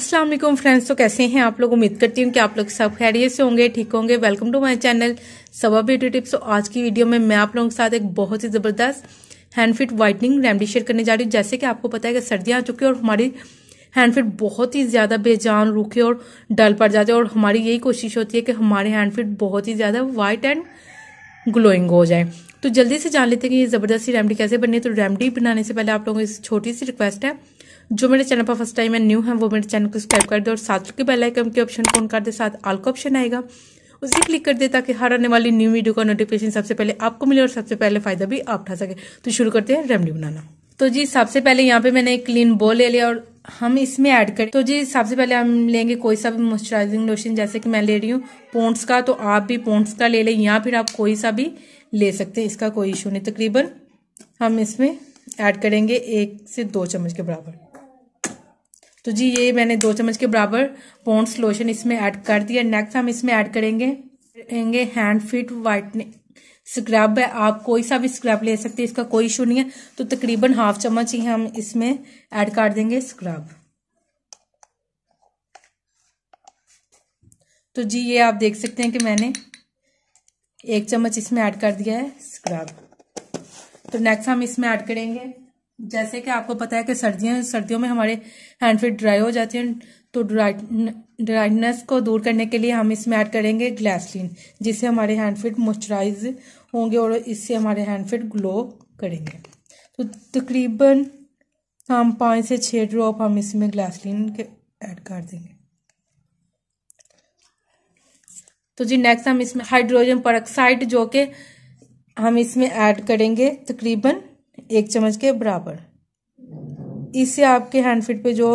अस्सलाम वालेकुम फ्रेंड्स तो कैसे हैं आप लोग उम्मीद करती हूँ कि आप लोग सब खैरियत से होंगे ठीक होंगे welcome to my channel Saba beauty tips तो आज की वीडियो में मैं आप लोगों के साथ एक बहुत ही ज़बरदस्त hand feet whitening remedy share करने जा रही हूँ जैसे कि आपको पता है कि सर्दियाँ आ चुकी है और हमारी हैंड फिट बहुत ही ज़्यादा बेजान रूखे और डल पड़ जाते हैं और हमारी यही कोशिश होती है कि हमारे हैंड फिट बहुत ही ज़्यादा वाइट एंड ग्लोइंग हो जाए तो जल्दी से जान लेते हैं कि ये ज़बरदस्ती रेमडी कैसे बननी है तो रेमडी बनाने से पहले आप लोगों की छोटी सी रिक्वेस्ट है जो मेरे चैनल पर फर्स्ट टाइम है न्यू है वो मेरे चैनल को सब्सक्राइब कर दे और साथ के बेल आइकन के ऑप्शन फोन कर दे साथ आल का ऑप्शन आएगा उसे क्लिक कर दे ताकि हर आने वाली न्यू वीडियो का नोटिफिकेशन सबसे पहले आपको मिले और सबसे पहले फायदा भी आप उठा सके तो शुरू करते हैं रेमडी बनाना तो जी सबसे पहले यहाँ पे मैंने एक क्लीन बॉल ले लिया और हम इसमें ऐड करें तो जी सबसे पहले हम लेंगे कोई सा भी मॉइस्चराइजिंग लोशन जैसे कि मैं ले रही हूँ पोन्ट्स का तो आप भी पोन्ट्स का ले लें या फिर आप कोई सा भी ले सकते हैं इसका कोई इशू नहीं तकरीबन हम इसमें ऐड करेंगे एक से दो चम्मच के बराबर तो जी ये मैंने दो चम्मच के बराबर पॉन्ड्स लोशन इसमें ऐड कर दिया नेक्स्ट हम इसमें ऐड करेंगे करेंगे हैंड फिट वाइटनिंग स्क्रब है आप कोई सा भी स्क्रब ले सकते हैं इसका कोई इशू नहीं है तो तकरीबन हाफ चम्मच ही हम इसमें ऐड कर देंगे स्क्रब तो जी ये आप देख सकते हैं कि मैंने एक चम्मच इसमें ऐड कर दिया है स्क्रब तो नेक्स्ट हम इसमें ऐड करेंगे जैसे कि आपको पता है कि सर्दियाँ सर्दियों में हमारे हैंड फिट ड्राई हो जाते हैं तो ड्राई ड्राइनेस को दूर करने के लिए हम इसमें ऐड करेंगे ग्लैसलिन जिससे हमारे हैंड फिट मॉइस्चराइज होंगे और इससे हमारे हैंड फिट ग्लो करेंगे तो तकरीबन हम पाँच से छः ड्रॉप हम इसमें ग्लैसलिन के ऐड कर देंगे तो जी नेक्स्ट हम इसमें हाइड्रोजन परऑक्साइड जो कि हम इसमें ऐड करेंगे तकरीबन एक चम्मच के बराबर इससे आपके हैंड फिट पे जो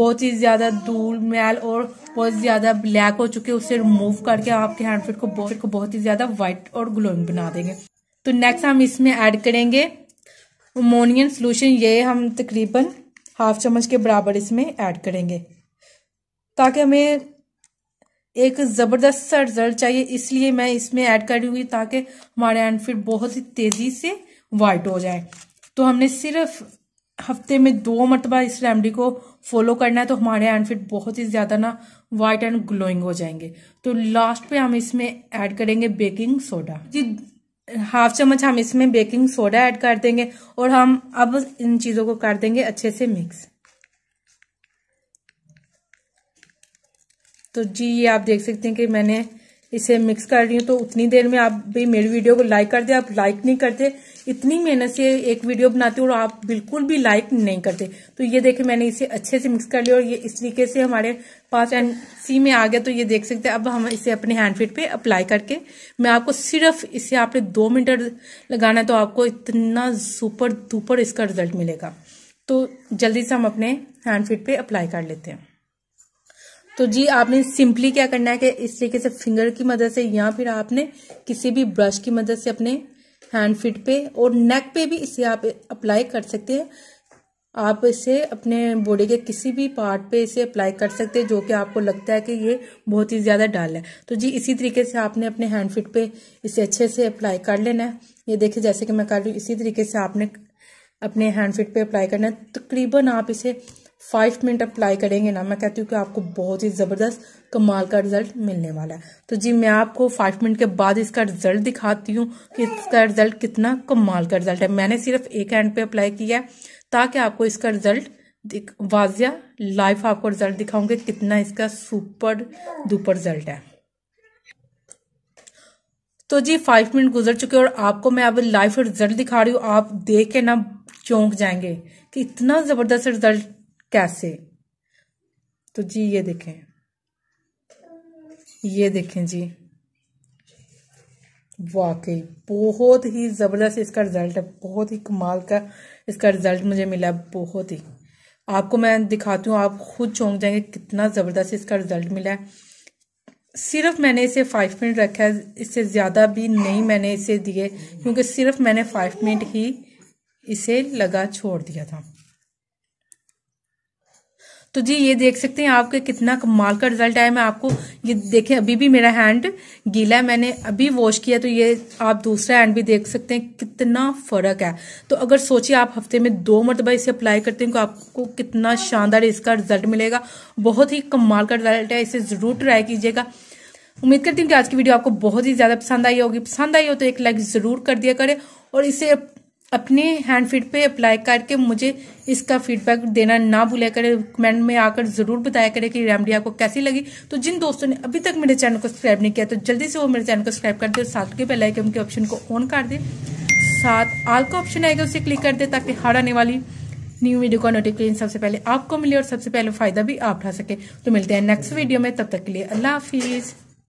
बहुत ही ज़्यादा धूल मैल और बहुत ज़्यादा ब्लैक हो चुके उससे रिमूव करके आपके हैंड फिट को बहुत को बहुत ही ज़्यादा व्हाइट और ग्लोइंग बना देंगे तो नेक्स्ट हम इसमें ऐड करेंगे अमोनियम सोल्यूशन ये हम तकरीबन हाफ चम्मच के बराबर इसमें ऐड करेंगे ताकि हमें एक ज़बरदस्त सा रिजल्ट चाहिए इसलिए मैं इसमें ऐड करूँगी ताकि हमारे हैंड फिट बहुत ही तेज़ी से वाइट हो जाए तो हमने सिर्फ हफ्ते में दो मरतबा इस रेमडी को फॉलो करना है तो हमारे हैंड फिट बहुत ही ज़्यादा ना वाइट एंड ग्लोइंग हो जाएंगे तो लास्ट पे हम इसमें ऐड करेंगे बेकिंग सोडा जी हाफ चम्मच हम इसमें बेकिंग सोडा ऐड कर देंगे और हम अब इन चीज़ों को कर देंगे अच्छे से मिक्स तो जी ये आप देख सकते हैं कि मैंने इसे मिक्स कर रही हूँ तो उतनी देर में आप भी मेरी वीडियो को लाइक कर दे आप लाइक नहीं करते इतनी मेहनत से एक वीडियो बनाती हूँ और आप बिल्कुल भी लाइक नहीं करते तो ये देखे मैंने इसे अच्छे से मिक्स कर लिया और ये इस तरीके से हमारे पास एंड सी में आ गया तो ये देख सकते हैं अब हम इसे अपने हैंड फिट पे अप्लाई करके मैं आपको सिर्फ इसे आपने दो मिनट लगाना है तो आपको इतना सुपर दुपर इसका रिजल्ट मिलेगा तो जल्दी से हम अपने हैंड फिट पे अप्लाई कर लेते हैं तो जी आपने सिंपली क्या करना है कि इस तरीके से फिंगर की मदद से या फिर आपने किसी भी ब्रश की मदद से अपने हैंड फिट पे और नेक पे भी इसे आप अप्लाई कर सकते हैं आप इसे अपने बॉडी के किसी भी पार्ट पे इसे अप्लाई कर सकते हैं जो कि आपको लगता है कि ये बहुत ही ज़्यादा डाल है तो जी इसी तरीके से आपने अपने हैंड फिट पे इसे अच्छे से अप्लाई कर लेना है ये देखिए जैसे कि मैं कर रही हूँ इसी तरीके से आपने अपने हैंड फिट पे अप्लाई करना है तकरीबन तो आप इसे फाइव मिनट अप्लाई करेंगे ना मैं कहती हूँ कि आपको बहुत ही ज़बरदस्त कमाल का रिजल्ट मिलने वाला है तो जी मैं आपको फाइव मिनट के बाद इसका रिजल्ट दिखाती हूँ कि इसका रिजल्ट कितना कमाल का रिजल्ट है मैंने सिर्फ एक हैंड पे अप्लाई किया है ताकि आपको इसका रिजल्ट वाजिया लाइफ आपको रिजल्ट दिखाऊंगे कितना इसका सुपर डुपर रिजल्ट है तो जी फाइव मिनट गुजर चुके और आपको मैं अब लाइफ रिजल्ट दिखा रही हूँ आप देख के ना चौंक जाएंगे कि इतना जबरदस्त रिजल्ट कैसे तो जी ये देखें ये देखें जी वाकई बहुत ही ज़बरदस्त इसका रिज़ल्ट है बहुत ही कमाल का इसका रिज़ल्ट मुझे मिला बहुत ही आपको मैं दिखाती हूँ आप खुद चौंक जाएंगे कितना ज़बरदस्त इसका रिज़ल्ट मिला है सिर्फ मैंने इसे फाइव मिनट रखा है इससे ज़्यादा भी नहीं मैंने इसे दिए क्योंकि सिर्फ मैंने फाइव मिनट ही इसे लगा छोड़ दिया था तो जी ये देख सकते हैं आपके कितना कमाल का रिजल्ट आया मैं आपको ये देखें अभी भी मेरा हैंड गीला है मैंने अभी वॉश किया तो ये आप दूसरा हैंड भी देख सकते हैं कितना फर्क है तो अगर सोचिए आप हफ्ते में दो मरतबा इसे अप्लाई करते हैं तो आपको कितना शानदार इसका रिजल्ट मिलेगा बहुत ही कमाल का रिजल्ट है इसे जरूर ट्राई कीजिएगा उम्मीद करती हूँ कि आज की वीडियो आपको बहुत ही ज्यादा पसंद आई होगी पसंद आई हो तो एक लाइक जरूर कर दिया करें और इसे अपने हैंड फीड पे अप्लाई करके मुझे इसका फीडबैक देना ना भूलिया करें कमेंट में आकर ज़रूर बताया करें कि रेमडी आपको कैसी लगी तो जिन दोस्तों ने अभी तक मेरे चैनल को सब्सक्राइब नहीं किया तो जल्दी से वो मेरे चैनल को सब्सक्राइब कर दे और साथ के पहले आइकन के ऑप्शन को ऑन कर दे साथ आल का ऑप्शन आएगा उसे क्लिक कर दे ताकि हार आने वाली न्यू वीडियो का नोटिफिकेशन सबसे पहले आपको मिले और सबसे पहले फ़ायदा भी आप उठा सके तो मिलते हैं नेक्स्ट वीडियो में तब तक के लिए अल्लाह हाफिज़